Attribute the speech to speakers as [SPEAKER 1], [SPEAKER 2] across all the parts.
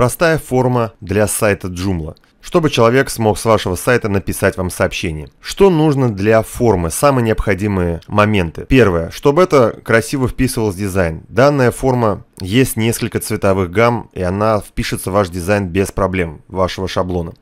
[SPEAKER 1] Простая форма для сайта Joomla, чтобы человек смог с вашего сайта написать вам сообщение. Что нужно для формы? Самые необходимые моменты. Первое, чтобы это красиво вписывалось в дизайн. Данная форма есть несколько цветовых гамм, и она впишется в ваш дизайн без проблем, вашего шаблона.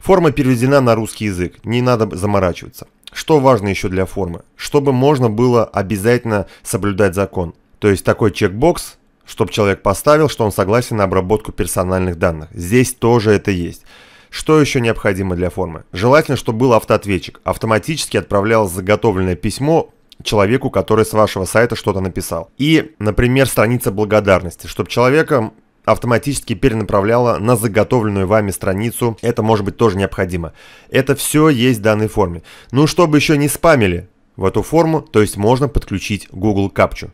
[SPEAKER 1] Форма переведена на русский язык, не надо заморачиваться. Что важно еще для формы? Чтобы можно было обязательно соблюдать закон. То есть такой чекбокс чтобы человек поставил, что он согласен на обработку персональных данных. Здесь тоже это есть. Что еще необходимо для формы? Желательно, чтобы был автоответчик. Автоматически отправлял заготовленное письмо человеку, который с вашего сайта что-то написал. И, например, страница благодарности, чтобы человека автоматически перенаправляла на заготовленную вами страницу. Это может быть тоже необходимо. Это все есть в данной форме. Ну, чтобы еще не спамили в эту форму, то есть можно подключить Google Capture.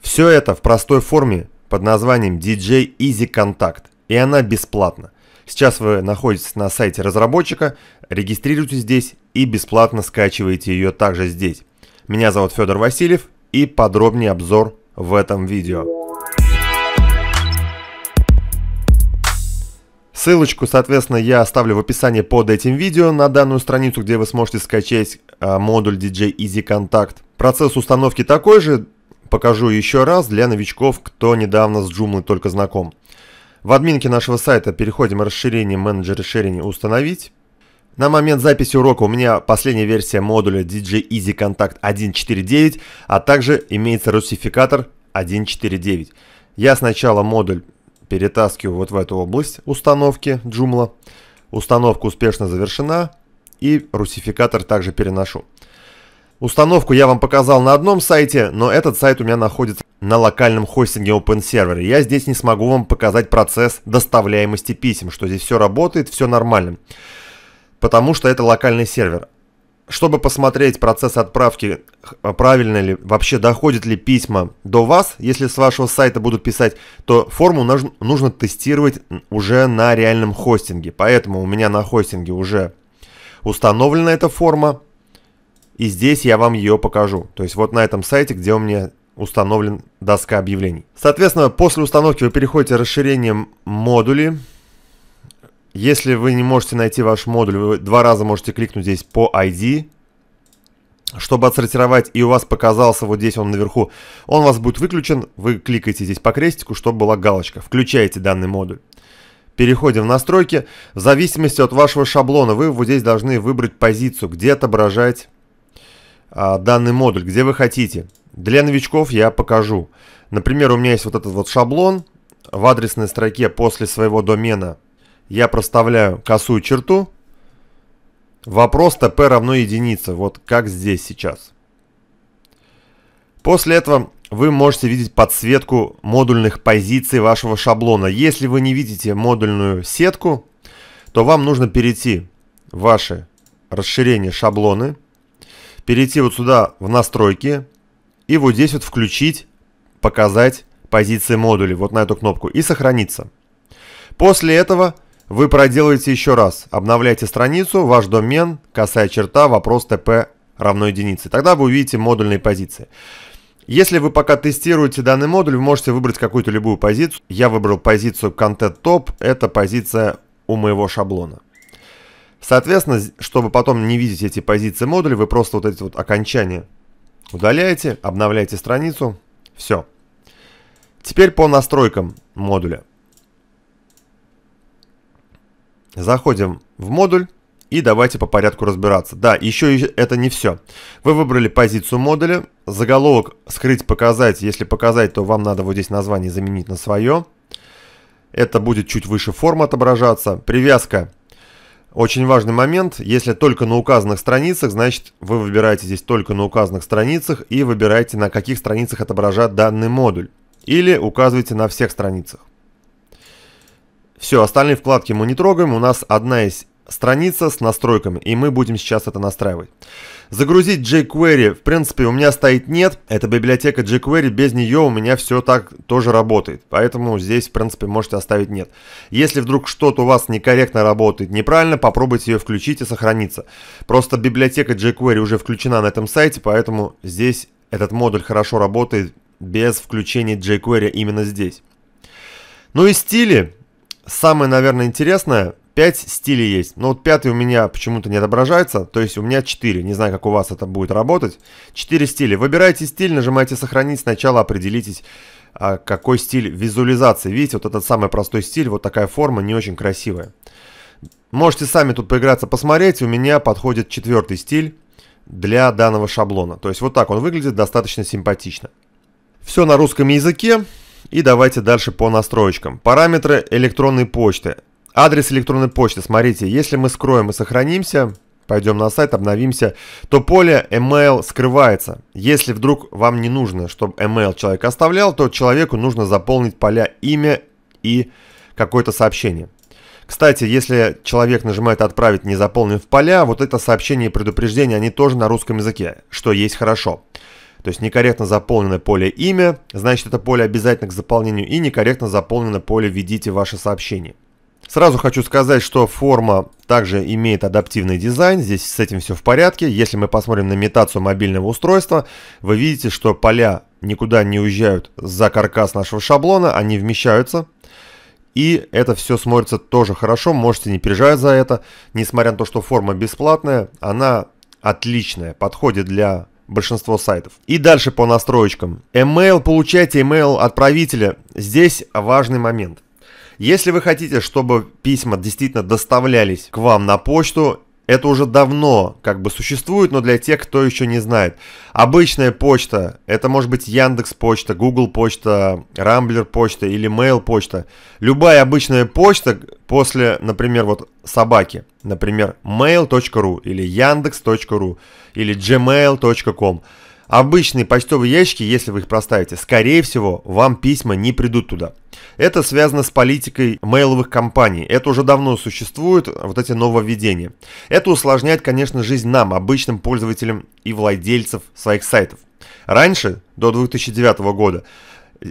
[SPEAKER 1] Все это в простой форме под названием DJ Easy Contact, и она бесплатна. Сейчас вы находитесь на сайте разработчика, регистрируйтесь здесь и бесплатно скачиваете ее также здесь. Меня зовут Федор Васильев и подробнее обзор в этом видео. Ссылочку, соответственно, я оставлю в описании под этим видео на данную страницу, где вы сможете скачать а, модуль DJ Easy Contact. Процесс установки такой же, Покажу еще раз для новичков, кто недавно с Joomla только знаком. В админке нашего сайта переходим расширение менеджер расширения «Установить». На момент записи урока у меня последняя версия модуля DJ Easy Contact 1.4.9, а также имеется русификатор 1.4.9. Я сначала модуль перетаскиваю вот в эту область установки Joomla. Установка успешно завершена и русификатор также переношу. Установку я вам показал на одном сайте, но этот сайт у меня находится на локальном хостинге Open Server. Я здесь не смогу вам показать процесс доставляемости писем, что здесь все работает, все нормально. Потому что это локальный сервер. Чтобы посмотреть процесс отправки, э, правильно ли, вообще доходит ли письма до вас, если с вашего сайта будут писать, то форму нужно тестировать уже на реальном хостинге. Поэтому у меня на хостинге уже установлена эта форма, и здесь я вам ее покажу. То есть вот на этом сайте, где у меня установлен доска объявлений. Соответственно, после установки вы переходите расширением модули. Если вы не можете найти ваш модуль, вы два раза можете кликнуть здесь по ID, чтобы отсортировать, и у вас показался вот здесь он наверху, он у вас будет выключен, вы кликаете здесь по крестику, чтобы была галочка. Включаете данный модуль. Переходим в настройки. В зависимости от вашего шаблона вы вот здесь должны выбрать позицию, где отображать а, данный модуль, где вы хотите. Для новичков я покажу. Например, у меня есть вот этот вот шаблон. В адресной строке после своего домена я проставляю косую черту. Вопрос ТП равно единице, вот как здесь сейчас. После этого вы можете видеть подсветку модульных позиций вашего шаблона. Если вы не видите модульную сетку, то вам нужно перейти в ваше расширение шаблоны – перейти вот сюда в настройки и вот здесь вот включить, показать позиции модулей, вот на эту кнопку, и сохраниться. После этого вы проделаете еще раз. Обновляйте страницу, ваш домен, косая черта, вопрос ТП равно единице. Тогда вы увидите модульные позиции. Если вы пока тестируете данный модуль, вы можете выбрать какую-то любую позицию. Я выбрал позицию Content Top, это позиция у моего шаблона. Соответственно, чтобы потом не видеть эти позиции модуля, вы просто вот эти вот окончания удаляете, обновляете страницу, все. Теперь по настройкам модуля. Заходим в модуль и давайте по порядку разбираться. Да, еще это не все. Вы выбрали позицию модуля, заголовок скрыть, показать. Если показать, то вам надо вот здесь название заменить на свое. Это будет чуть выше формы отображаться. Привязка очень важный момент, если только на указанных страницах, значит вы выбираете здесь только на указанных страницах и выбираете на каких страницах отображать данный модуль. Или указывайте на всех страницах. Все, остальные вкладки мы не трогаем, у нас одна из страница с настройками, и мы будем сейчас это настраивать. Загрузить jQuery, в принципе, у меня стоит нет. Это библиотека jQuery, без нее у меня все так тоже работает. Поэтому здесь, в принципе, можете оставить нет. Если вдруг что-то у вас некорректно работает, неправильно, попробуйте ее включить и сохраниться. Просто библиотека jQuery уже включена на этом сайте, поэтому здесь этот модуль хорошо работает без включения jQuery именно здесь. Ну и стили. Самое, наверное, интересное, 5 стилей есть. Но ну, вот пятый у меня почему-то не отображается, то есть у меня 4. Не знаю, как у вас это будет работать. 4 стиля. Выбирайте стиль, нажимаете «Сохранить». Сначала определитесь, а, какой стиль визуализации. Видите, вот этот самый простой стиль, вот такая форма, не очень красивая. Можете сами тут поиграться, посмотреть. У меня подходит четвертый стиль для данного шаблона. То есть вот так он выглядит, достаточно симпатично. Все на русском языке. И давайте дальше по настроечкам. Параметры электронной почты. Адрес электронной почты, смотрите, если мы скроем и сохранимся, пойдем на сайт, обновимся, то поле email скрывается. Если вдруг вам не нужно, чтобы email человек оставлял, то человеку нужно заполнить поля имя и какое-то сообщение. Кстати, если человек нажимает «Отправить», не заполнив поля, вот это сообщение и предупреждение, они тоже на русском языке, что есть хорошо. То есть некорректно заполнено поле «Имя», значит это поле обязательно к заполнению, и некорректно заполнено поле «Введите ваше сообщение». Сразу хочу сказать, что форма также имеет адаптивный дизайн, здесь с этим все в порядке. Если мы посмотрим на имитацию мобильного устройства, вы видите, что поля никуда не уезжают за каркас нашего шаблона, они вмещаются. И это все смотрится тоже хорошо, можете не переживать за это. Несмотря на то, что форма бесплатная, она отличная, подходит для большинства сайтов. И дальше по настроечкам. Email, получайте email отправителя. Здесь важный момент. Если вы хотите, чтобы письма действительно доставлялись к вам на почту, это уже давно как бы существует, но для тех, кто еще не знает. Обычная почта, это может быть Яндекс почта, Google почта, Рамблер почта или Mail почта. Любая обычная почта после, например, вот собаки, например, mail.ru или yandex.ru или gmail.com. Обычные почтовые ящики, если вы их проставите, скорее всего, вам письма не придут туда. Это связано с политикой мейловых компаний. Это уже давно существует, вот эти нововведения. Это усложняет, конечно, жизнь нам, обычным пользователям и владельцев своих сайтов. Раньше, до 2009 года,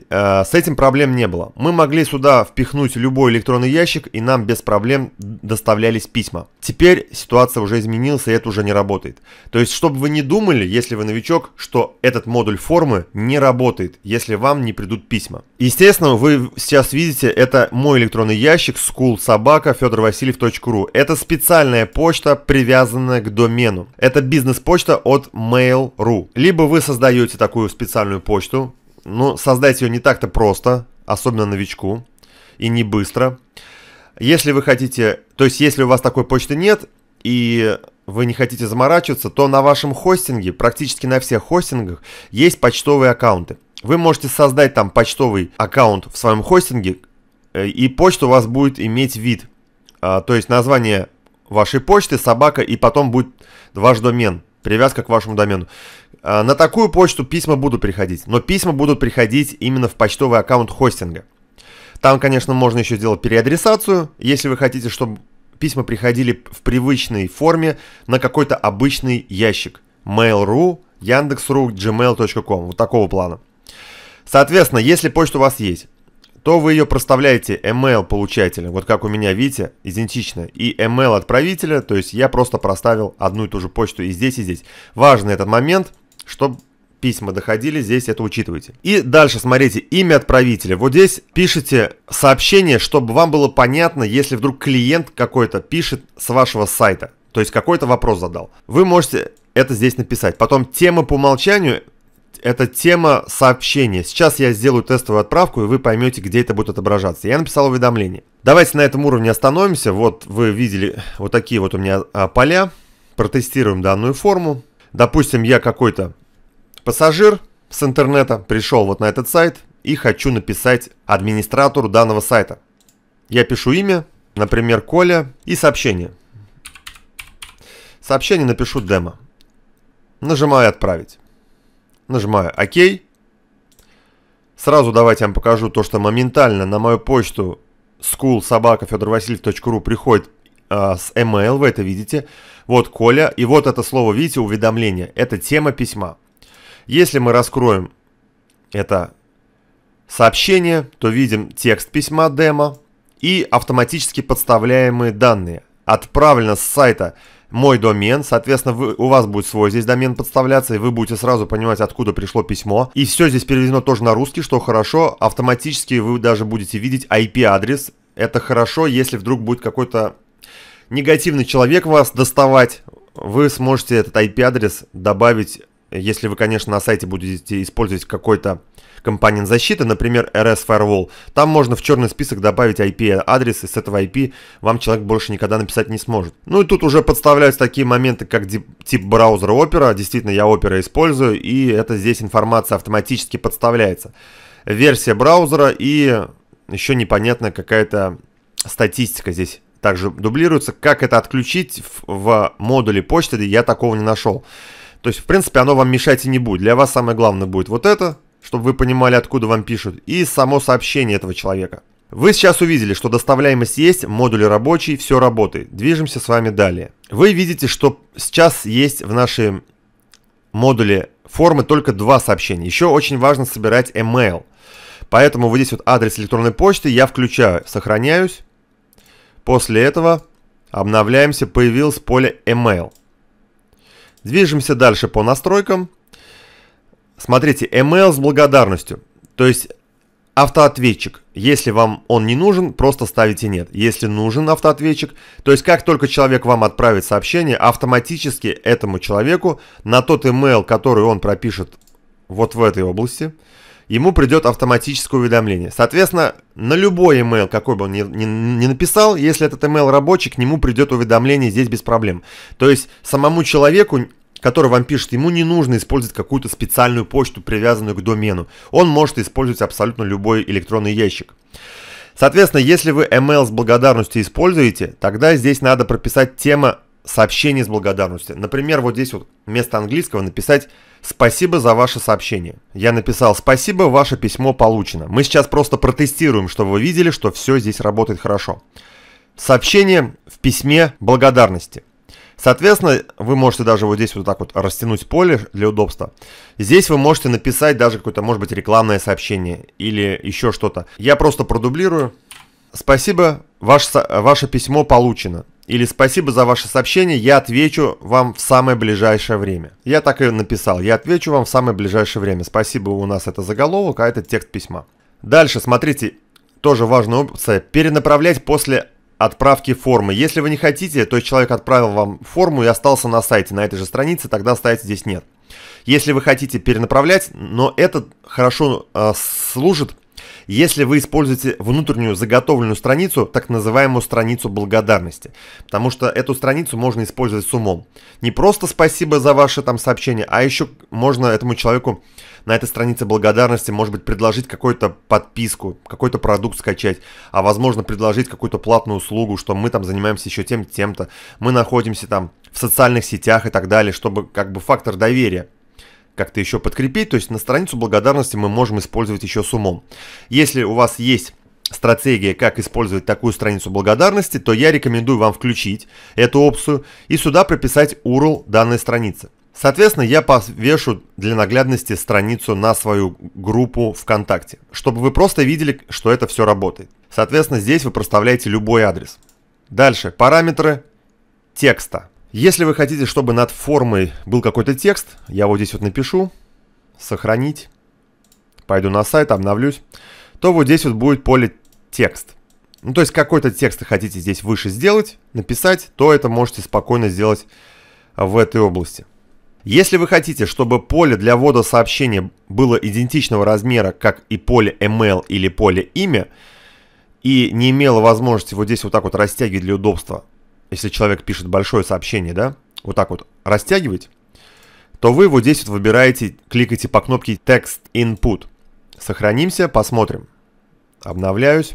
[SPEAKER 1] Э, с этим проблем не было. Мы могли сюда впихнуть любой электронный ящик, и нам без проблем доставлялись письма. Теперь ситуация уже изменилась, и это уже не работает. То есть, чтобы вы не думали, если вы новичок, что этот модуль формы не работает, если вам не придут письма. Естественно, вы сейчас видите, это мой электронный ящик schoolsobaka.fedorvasильев.ru. Это специальная почта, привязанная к домену. Это бизнес-почта от Mail.ru. Либо вы создаете такую специальную почту, но ну, создать ее не так-то просто, особенно новичку, и не быстро. Если вы хотите, то есть если у вас такой почты нет, и вы не хотите заморачиваться, то на вашем хостинге, практически на всех хостингах, есть почтовые аккаунты. Вы можете создать там почтовый аккаунт в своем хостинге, э, и почта у вас будет иметь вид. А, то есть название вашей почты, собака, и потом будет ваш домен привязка к вашему домену. А, на такую почту письма будут приходить, но письма будут приходить именно в почтовый аккаунт хостинга. Там, конечно, можно еще сделать переадресацию, если вы хотите, чтобы письма приходили в привычной форме на какой-то обычный ящик. Mail.ru, Яндекс.ру, Gmail.com, вот такого плана. Соответственно, если почта у вас есть, то вы ее проставляете email получателя, вот как у меня, видите, идентично, и email отправителя, то есть я просто проставил одну и ту же почту и здесь, и здесь. Важный этот момент, чтобы письма доходили, здесь это учитывайте. И дальше смотрите, имя отправителя. Вот здесь пишите сообщение, чтобы вам было понятно, если вдруг клиент какой-то пишет с вашего сайта, то есть какой-то вопрос задал. Вы можете это здесь написать. Потом тема по умолчанию это тема сообщения. Сейчас я сделаю тестовую отправку, и вы поймете, где это будет отображаться. Я написал уведомление. Давайте на этом уровне остановимся. Вот вы видели вот такие вот у меня а, поля. Протестируем данную форму. Допустим, я какой-то пассажир с интернета пришел вот на этот сайт и хочу написать администратору данного сайта. Я пишу имя, например, Коля, и сообщение. Сообщение напишу демо. Нажимаю «Отправить» нажимаю ОК. Сразу давайте я вам покажу то, что моментально на мою почту schoolsobakafedorvasiliev.ru приходит э, с email, вы это видите. Вот Коля, и вот это слово, видите, уведомление. Это тема письма. Если мы раскроем это сообщение, то видим текст письма демо и автоматически подставляемые данные. Отправлено с сайта мой домен, соответственно, вы, у вас будет свой здесь домен подставляться, и вы будете сразу понимать, откуда пришло письмо. И все здесь переведено тоже на русский, что хорошо, автоматически вы даже будете видеть IP-адрес. Это хорошо, если вдруг будет какой-то негативный человек вас доставать, вы сможете этот IP-адрес добавить если вы, конечно, на сайте будете использовать какой-то компонент защиты, например, RS Firewall, там можно в черный список добавить IP-адрес, и с этого IP вам человек больше никогда написать не сможет. Ну и тут уже подставляются такие моменты, как тип браузера Opera, действительно я Opera использую, и это здесь информация автоматически подставляется. Версия браузера и еще непонятная какая-то статистика здесь также дублируется. Как это отключить в, в модуле почты, я такого не нашел. То есть, в принципе, оно вам мешать и не будет. Для вас самое главное будет вот это, чтобы вы понимали, откуда вам пишут, и само сообщение этого человека. Вы сейчас увидели, что доставляемость есть, модуль рабочий, все работает. Движемся с вами далее. Вы видите, что сейчас есть в нашем модуле формы только два сообщения. Еще очень важно собирать email. Поэтому вот здесь вот адрес электронной почты я включаю, сохраняюсь. После этого обновляемся, появилось поле email. Движемся дальше по настройкам. Смотрите, email с благодарностью. То есть автоответчик. Если вам он не нужен, просто ставите нет. Если нужен автоответчик, то есть как только человек вам отправит сообщение, автоматически этому человеку на тот email, который он пропишет вот в этой области – ему придет автоматическое уведомление. Соответственно, на любой email, какой бы он ни, ни, ни написал, если этот email рабочий, к нему придет уведомление здесь без проблем. То есть самому человеку который вам пишет, ему не нужно использовать какую-то специальную почту, привязанную к домену. Он может использовать абсолютно любой электронный ящик. Соответственно, если вы email с благодарностью используете, тогда здесь надо прописать тема сообщение с благодарностью. Например, вот здесь вот вместо английского написать «Спасибо за ваше сообщение». Я написал «Спасибо, ваше письмо получено». Мы сейчас просто протестируем, чтобы вы видели, что все здесь работает хорошо. Сообщение в письме благодарности. Соответственно, вы можете даже вот здесь вот так вот растянуть поле для удобства. Здесь вы можете написать даже какое-то, может быть, рекламное сообщение или еще что-то. Я просто продублирую. Спасибо, ваше, ваше письмо получено или спасибо за ваше сообщение, я отвечу вам в самое ближайшее время. Я так и написал, я отвечу вам в самое ближайшее время. Спасибо, у нас это заголовок, а это текст письма. Дальше, смотрите, тоже важная опция, перенаправлять после отправки формы. Если вы не хотите, то есть человек отправил вам форму и остался на сайте, на этой же странице, тогда ставить здесь нет. Если вы хотите перенаправлять, но это хорошо э, служит если вы используете внутреннюю заготовленную страницу, так называемую страницу благодарности. Потому что эту страницу можно использовать с умом. Не просто спасибо за ваше там сообщение, а еще можно этому человеку на этой странице благодарности, может быть, предложить какую-то подписку, какой-то продукт скачать, а возможно предложить какую-то платную услугу, что мы там занимаемся еще тем, тем-то, мы находимся там в социальных сетях и так далее, чтобы как бы фактор доверия как-то еще подкрепить. То есть на страницу благодарности мы можем использовать еще с умом. Если у вас есть стратегия, как использовать такую страницу благодарности, то я рекомендую вам включить эту опцию и сюда прописать URL данной страницы. Соответственно, я повешу для наглядности страницу на свою группу ВКонтакте, чтобы вы просто видели, что это все работает. Соответственно, здесь вы проставляете любой адрес. Дальше параметры текста. Если вы хотите, чтобы над формой был какой-то текст, я вот здесь вот напишу, сохранить, пойду на сайт, обновлюсь, то вот здесь вот будет поле текст. Ну, то есть какой-то текст вы хотите здесь выше сделать, написать, то это можете спокойно сделать в этой области. Если вы хотите, чтобы поле для ввода сообщения было идентичного размера, как и поле email или поле имя, и не имело возможности вот здесь вот так вот растягивать для удобства, если человек пишет большое сообщение, да, вот так вот растягивать, то вы вот здесь вот выбираете, кликайте по кнопке «Text Input». Сохранимся, посмотрим. Обновляюсь.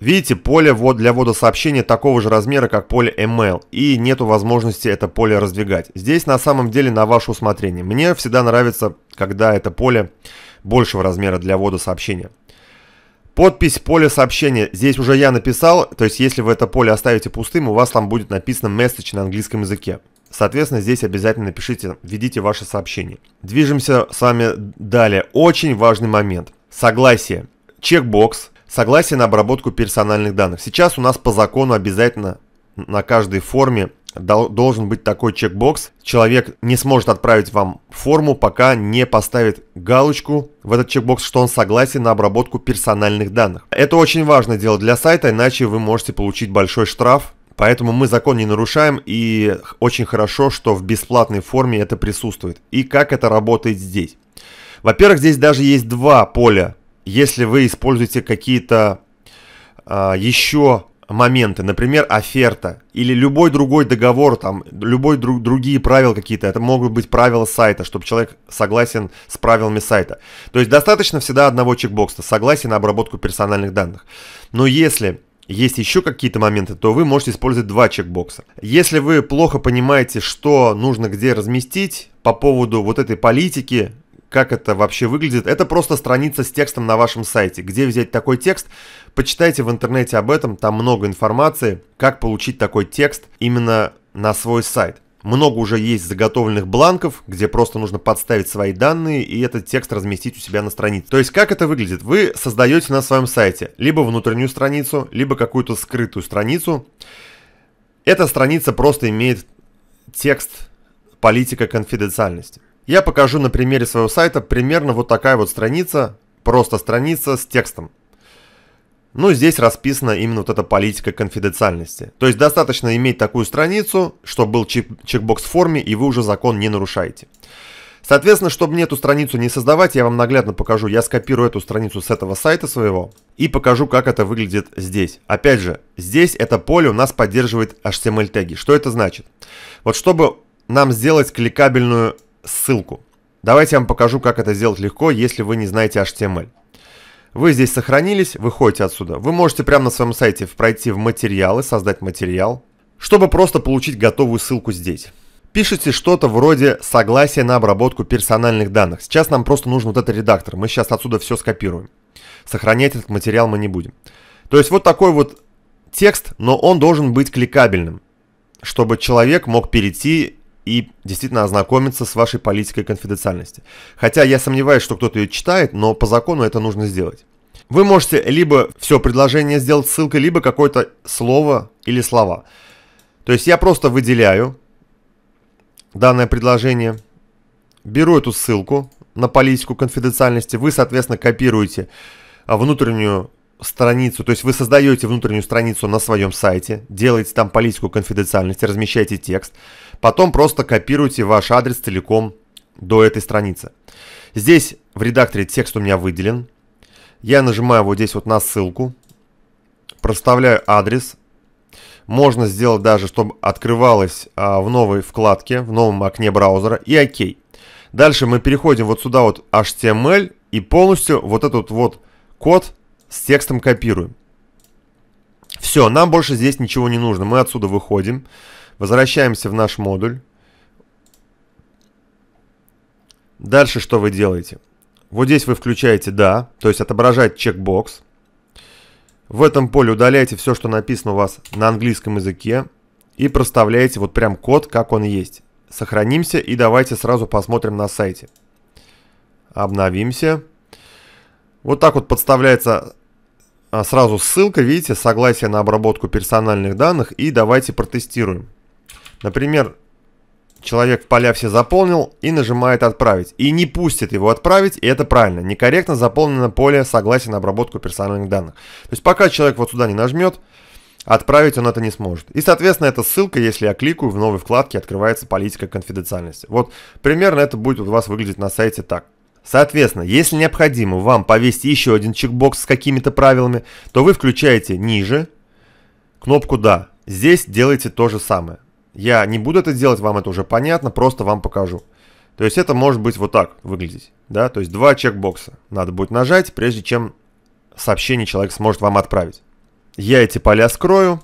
[SPEAKER 1] Видите, поле вот для ввода сообщения такого же размера, как поле email, и нету возможности это поле раздвигать. Здесь на самом деле на ваше усмотрение. Мне всегда нравится, когда это поле большего размера для ввода сообщения. Подпись поле сообщения. Здесь уже я написал, то есть если вы это поле оставите пустым, у вас там будет написано message на английском языке. Соответственно, здесь обязательно напишите, введите ваше сообщение. Движемся с вами далее. Очень важный момент. Согласие. Чекбокс. Согласие на обработку персональных данных. Сейчас у нас по закону обязательно на каждой форме должен быть такой чекбокс. Человек не сможет отправить вам форму, пока не поставит галочку в этот чекбокс, что он согласен на обработку персональных данных. Это очень важно делать для сайта, иначе вы можете получить большой штраф. Поэтому мы закон не нарушаем и очень хорошо, что в бесплатной форме это присутствует. И как это работает здесь? Во-первых, здесь даже есть два поля. Если вы используете какие-то а, еще моменты, например, оферта или любой другой договор, там, любой друг, другие правила какие-то, это могут быть правила сайта, чтобы человек согласен с правилами сайта. То есть достаточно всегда одного чекбокса, согласие на обработку персональных данных. Но если есть еще какие-то моменты, то вы можете использовать два чекбокса. Если вы плохо понимаете, что нужно где разместить по поводу вот этой политики, как это вообще выглядит. Это просто страница с текстом на вашем сайте. Где взять такой текст? Почитайте в интернете об этом, там много информации, как получить такой текст именно на свой сайт. Много уже есть заготовленных бланков, где просто нужно подставить свои данные и этот текст разместить у себя на странице. То есть как это выглядит? Вы создаете на своем сайте либо внутреннюю страницу, либо какую-то скрытую страницу. Эта страница просто имеет текст политика конфиденциальности. Я покажу на примере своего сайта примерно вот такая вот страница, просто страница с текстом. Ну, здесь расписана именно вот эта политика конфиденциальности. То есть достаточно иметь такую страницу, чтобы был чекбокс в форме, и вы уже закон не нарушаете. Соответственно, чтобы мне эту страницу не создавать, я вам наглядно покажу. Я скопирую эту страницу с этого сайта своего и покажу, как это выглядит здесь. Опять же, здесь это поле у нас поддерживает HTML теги. Что это значит? Вот чтобы нам сделать кликабельную ссылку. Давайте я вам покажу, как это сделать легко, если вы не знаете HTML. Вы здесь сохранились, выходите отсюда. Вы можете прямо на своем сайте пройти в материалы, создать материал, чтобы просто получить готовую ссылку здесь. Пишите что-то вроде согласия на обработку персональных данных. Сейчас нам просто нужен вот этот редактор. Мы сейчас отсюда все скопируем. Сохранять этот материал мы не будем. То есть вот такой вот текст, но он должен быть кликабельным, чтобы человек мог перейти и действительно ознакомиться с вашей политикой конфиденциальности. Хотя я сомневаюсь, что кто-то ее читает, но по закону это нужно сделать. Вы можете либо все предложение сделать ссылкой, либо какое-то слово или слова. То есть я просто выделяю данное предложение, беру эту ссылку на политику конфиденциальности, вы, соответственно, копируете а, внутреннюю страницу, то есть вы создаете внутреннюю страницу на своем сайте, делаете там политику конфиденциальности, размещаете текст, Потом просто копируйте ваш адрес целиком до этой страницы. Здесь в редакторе текст у меня выделен. Я нажимаю вот здесь вот на ссылку, проставляю адрес. Можно сделать даже, чтобы открывалось а, в новой вкладке, в новом окне браузера и ОК. Дальше мы переходим вот сюда вот HTML и полностью вот этот вот код с текстом копируем. Все, нам больше здесь ничего не нужно. Мы отсюда выходим. Возвращаемся в наш модуль. Дальше что вы делаете? Вот здесь вы включаете «Да», то есть отображать чекбокс. В этом поле удаляете все, что написано у вас на английском языке и проставляете вот прям код, как он есть. Сохранимся и давайте сразу посмотрим на сайте. Обновимся. Вот так вот подставляется а, сразу ссылка, видите, согласие на обработку персональных данных и давайте протестируем. Например, человек поля все заполнил и нажимает «Отправить». И не пустит его отправить, и это правильно. Некорректно заполнено поле «Согласие на обработку персональных данных». То есть пока человек вот сюда не нажмет, Отправить он это не сможет. И, соответственно, эта ссылка, если я кликаю, в новой вкладке открывается политика конфиденциальности. Вот примерно это будет у вас выглядеть на сайте так. Соответственно, если необходимо вам повесить еще один чекбокс с какими-то правилами, то вы включаете ниже кнопку «Да». Здесь делаете то же самое. Я не буду это делать, вам это уже понятно, просто вам покажу. То есть это может быть вот так выглядеть, да, то есть два чекбокса надо будет нажать, прежде чем сообщение человек сможет вам отправить. Я эти поля скрою.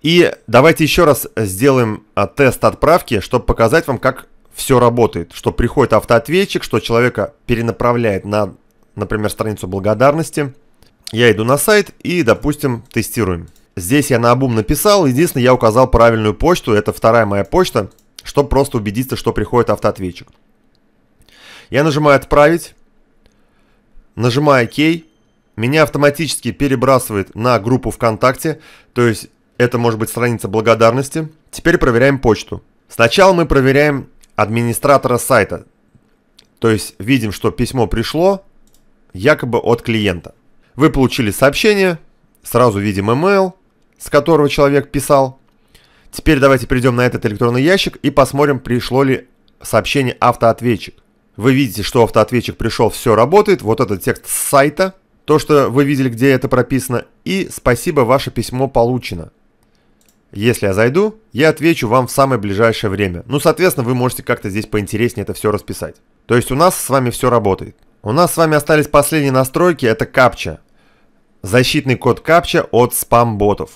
[SPEAKER 1] И давайте еще раз сделаем а, тест отправки, чтобы показать вам, как все работает. Что приходит автоответчик, что человека перенаправляет на, например, страницу благодарности. Я иду на сайт и, допустим, тестируем. Здесь я на обум написал, единственное, я указал правильную почту, это вторая моя почта, чтобы просто убедиться, что приходит автоответчик. Я нажимаю «Отправить», нажимаю «Ок», меня автоматически перебрасывает на группу ВКонтакте, то есть это может быть страница благодарности. Теперь проверяем почту. Сначала мы проверяем администратора сайта, то есть видим, что письмо пришло якобы от клиента. Вы получили сообщение, сразу видим email, с которого человек писал. Теперь давайте перейдем на этот электронный ящик и посмотрим, пришло ли сообщение автоответчик. Вы видите, что автоответчик пришел, все работает. Вот этот текст с сайта, то, что вы видели, где это прописано. И спасибо, ваше письмо получено. Если я зайду, я отвечу вам в самое ближайшее время. Ну, соответственно, вы можете как-то здесь поинтереснее это все расписать. То есть у нас с вами все работает. У нас с вами остались последние настройки, это капча. Защитный код капча от спам-ботов.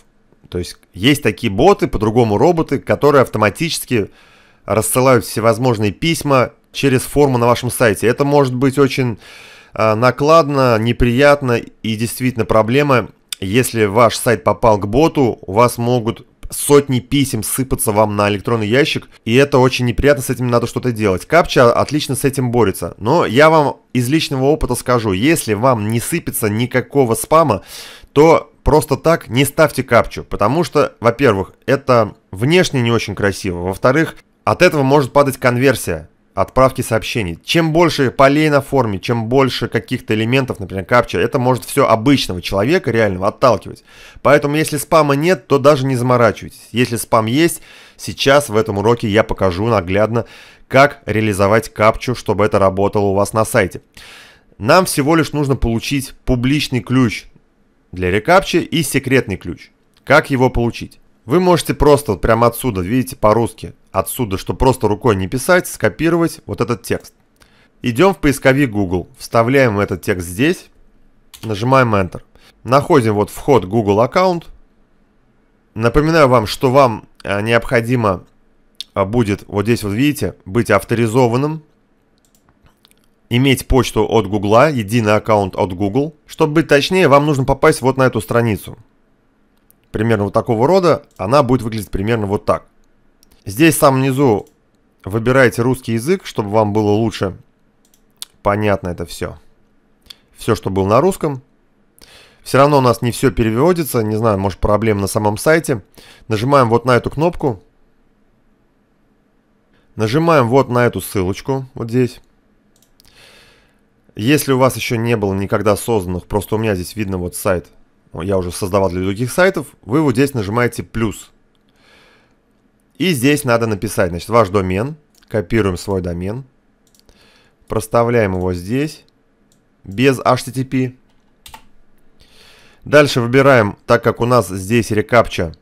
[SPEAKER 1] То есть есть такие боты, по-другому роботы, которые автоматически рассылают всевозможные письма через форму на вашем сайте. Это может быть очень а, накладно, неприятно и действительно проблема. Если ваш сайт попал к боту, у вас могут сотни писем сыпаться вам на электронный ящик, и это очень неприятно, с этим надо что-то делать. Капча отлично с этим борется, но я вам из личного опыта скажу, если вам не сыпется никакого спама, то Просто так не ставьте капчу, потому что, во-первых, это внешне не очень красиво, во-вторых, от этого может падать конверсия отправки сообщений. Чем больше полей на форме, чем больше каких-то элементов, например, капча, это может все обычного человека реального отталкивать. Поэтому если спама нет, то даже не заморачивайтесь. Если спам есть, сейчас в этом уроке я покажу наглядно, как реализовать капчу, чтобы это работало у вас на сайте. Нам всего лишь нужно получить публичный ключ для рекапчи и секретный ключ. Как его получить? Вы можете просто прямо отсюда, видите, по-русски, отсюда, что просто рукой не писать, скопировать вот этот текст. Идем в поисковик Google, вставляем этот текст здесь, нажимаем Enter. Находим вот вход Google аккаунт. Напоминаю вам, что вам а, необходимо а, будет, вот здесь вот видите, быть авторизованным иметь почту от Гугла, единый аккаунт от Google. Чтобы быть точнее, вам нужно попасть вот на эту страницу. Примерно вот такого рода. Она будет выглядеть примерно вот так. Здесь в самом низу выбираете русский язык, чтобы вам было лучше понятно это все. Все, что было на русском. Все равно у нас не все переводится. Не знаю, может проблем на самом сайте. Нажимаем вот на эту кнопку. Нажимаем вот на эту ссылочку, вот здесь. Если у вас еще не было никогда созданных, просто у меня здесь видно вот сайт, я уже создавал для других сайтов, вы вот здесь нажимаете плюс. И здесь надо написать, значит, ваш домен, копируем свой домен, проставляем его здесь, без HTTP. Дальше выбираем, так как у нас здесь рекапча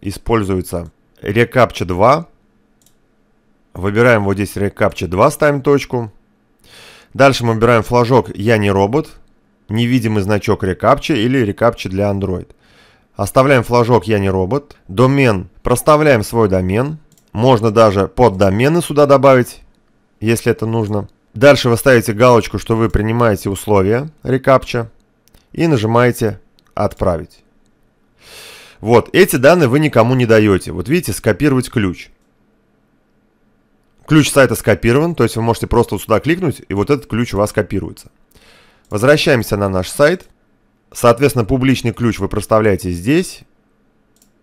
[SPEAKER 1] используется, рекапча 2. Выбираем вот здесь рекапча 2, ставим точку. Дальше мы выбираем флажок «Я не робот», невидимый значок рекапча или рекапча для Android. Оставляем флажок «Я не робот», домен, проставляем свой домен, можно даже под домены сюда добавить, если это нужно. Дальше вы ставите галочку, что вы принимаете условия рекапча и нажимаете «Отправить». Вот, эти данные вы никому не даете. Вот видите, скопировать ключ. Ключ сайта скопирован, то есть вы можете просто вот сюда кликнуть, и вот этот ключ у вас копируется. Возвращаемся на наш сайт. Соответственно, публичный ключ вы проставляете здесь.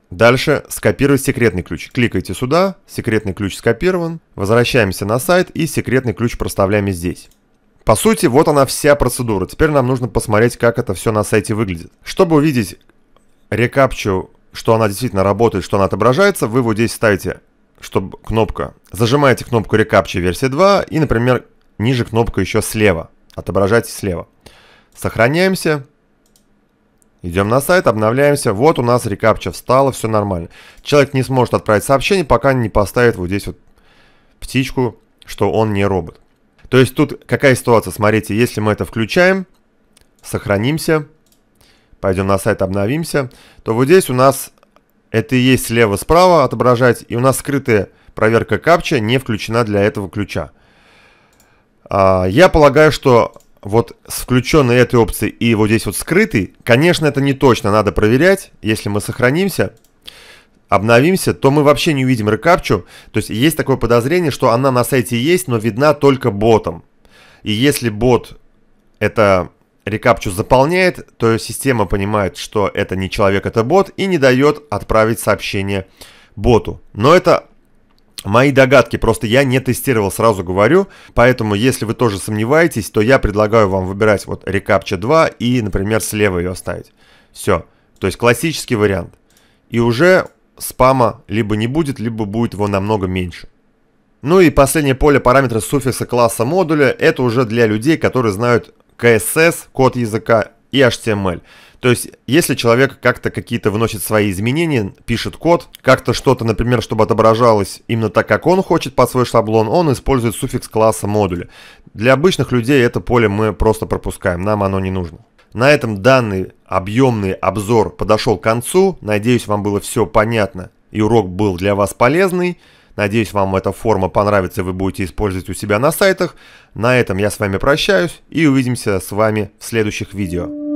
[SPEAKER 1] Дальше скопировать секретный ключ. Кликайте сюда, секретный ключ скопирован. Возвращаемся на сайт и секретный ключ проставляем здесь. По сути, вот она вся процедура. Теперь нам нужно посмотреть, как это все на сайте выглядит. Чтобы увидеть рекапчу, что она действительно работает, что она отображается, вы вот здесь ставите чтобы кнопка, зажимаете кнопку рекапчи версии 2 и, например, ниже кнопка еще слева, отображайте слева. Сохраняемся, идем на сайт, обновляемся, вот у нас рекапча встала, все нормально. Человек не сможет отправить сообщение, пока не поставит вот здесь вот птичку, что он не робот. То есть тут какая ситуация, смотрите, если мы это включаем, сохранимся, пойдем на сайт, обновимся, то вот здесь у нас это и есть слева-справа отображать, и у нас скрытая проверка капча не включена для этого ключа. А, я полагаю, что вот с включенной этой опцией и вот здесь вот скрытый, конечно, это не точно, надо проверять. Если мы сохранимся, обновимся, то мы вообще не увидим рекапчу. То есть есть такое подозрение, что она на сайте есть, но видна только ботом. И если бот это рекапчу заполняет, то система понимает, что это не человек, это бот, и не дает отправить сообщение боту. Но это мои догадки, просто я не тестировал, сразу говорю. Поэтому, если вы тоже сомневаетесь, то я предлагаю вам выбирать вот рекапча 2 и, например, слева ее оставить. Все. То есть классический вариант. И уже спама либо не будет, либо будет его намного меньше. Ну и последнее поле параметра суффикса класса модуля, это уже для людей, которые знают CSS, код языка и HTML. То есть, если человек как-то какие-то вносит свои изменения, пишет код, как-то что-то, например, чтобы отображалось именно так, как он хочет под свой шаблон, он использует суффикс класса модуля. Для обычных людей это поле мы просто пропускаем, нам оно не нужно. На этом данный объемный обзор подошел к концу. Надеюсь, вам было все понятно и урок был для вас полезный. Надеюсь, вам эта форма понравится и вы будете использовать у себя на сайтах. На этом я с вами прощаюсь и увидимся с вами в следующих видео.